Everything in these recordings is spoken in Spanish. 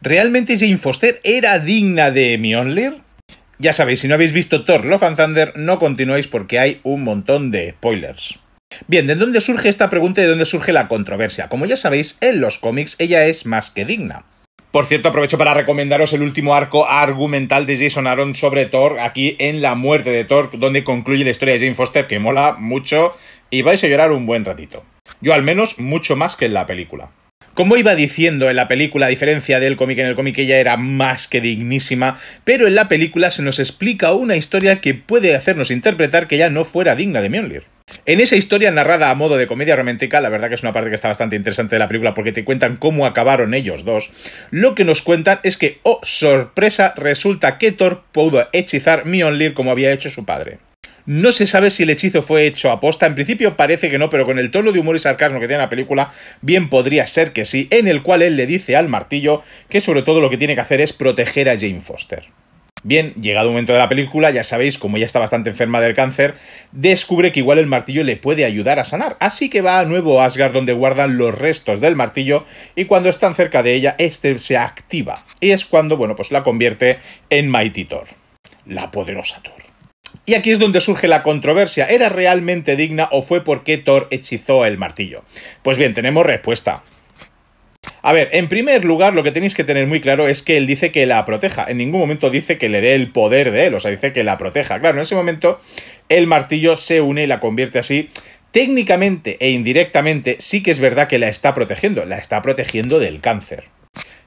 ¿Realmente Jane Foster era digna de Mjolnir? Ya sabéis, si no habéis visto Thor Love and Thunder, no continuéis porque hay un montón de spoilers. Bien, ¿de dónde surge esta pregunta y de dónde surge la controversia? Como ya sabéis, en los cómics ella es más que digna. Por cierto, aprovecho para recomendaros el último arco argumental de Jason Aaron sobre Thor, aquí en La muerte de Thor, donde concluye la historia de Jane Foster, que mola mucho y vais a llorar un buen ratito. Yo al menos mucho más que en la película. Como iba diciendo en la película, a diferencia del cómic, en el cómic ella era más que dignísima, pero en la película se nos explica una historia que puede hacernos interpretar que ya no fuera digna de Mjolnir. En esa historia narrada a modo de comedia romántica, la verdad que es una parte que está bastante interesante de la película porque te cuentan cómo acabaron ellos dos, lo que nos cuentan es que, oh sorpresa, resulta que Thor pudo hechizar Mjolnir como había hecho su padre. No se sabe si el hechizo fue hecho a posta. En principio parece que no, pero con el tono de humor y sarcasmo que tiene la película, bien podría ser que sí. En el cual él le dice al martillo que sobre todo lo que tiene que hacer es proteger a Jane Foster. Bien, llegado un momento de la película, ya sabéis, como ella está bastante enferma del cáncer, descubre que igual el martillo le puede ayudar a sanar. Así que va a nuevo Asgard donde guardan los restos del martillo y cuando están cerca de ella, este se activa. Y es cuando, bueno, pues la convierte en Mighty Thor, la poderosa Thor. Y aquí es donde surge la controversia. ¿Era realmente digna o fue porque Thor hechizó el martillo? Pues bien, tenemos respuesta. A ver, en primer lugar, lo que tenéis que tener muy claro es que él dice que la proteja. En ningún momento dice que le dé el poder de él, o sea, dice que la proteja. Claro, en ese momento el martillo se une y la convierte así. Técnicamente e indirectamente sí que es verdad que la está protegiendo, la está protegiendo del cáncer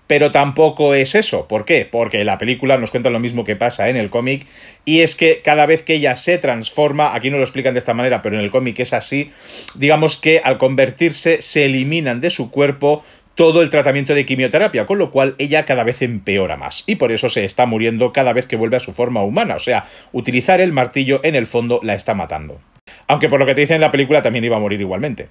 pero tampoco es eso. ¿Por qué? Porque la película nos cuenta lo mismo que pasa en el cómic, y es que cada vez que ella se transforma, aquí no lo explican de esta manera, pero en el cómic es así, digamos que al convertirse se eliminan de su cuerpo todo el tratamiento de quimioterapia, con lo cual ella cada vez empeora más y por eso se está muriendo cada vez que vuelve a su forma humana, o sea, utilizar el martillo en el fondo la está matando. Aunque por lo que te dicen en la película también iba a morir igualmente.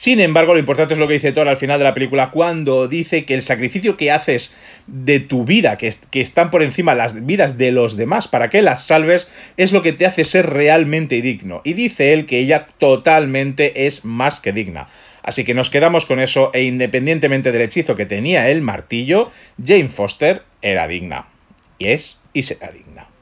Sin embargo, lo importante es lo que dice Thor al final de la película, cuando dice que el sacrificio que haces de tu vida, que, que están por encima las vidas de los demás para que las salves, es lo que te hace ser realmente digno. Y dice él que ella totalmente es más que digna. Así que nos quedamos con eso e independientemente del hechizo que tenía el martillo, Jane Foster era digna. Y es y será digna.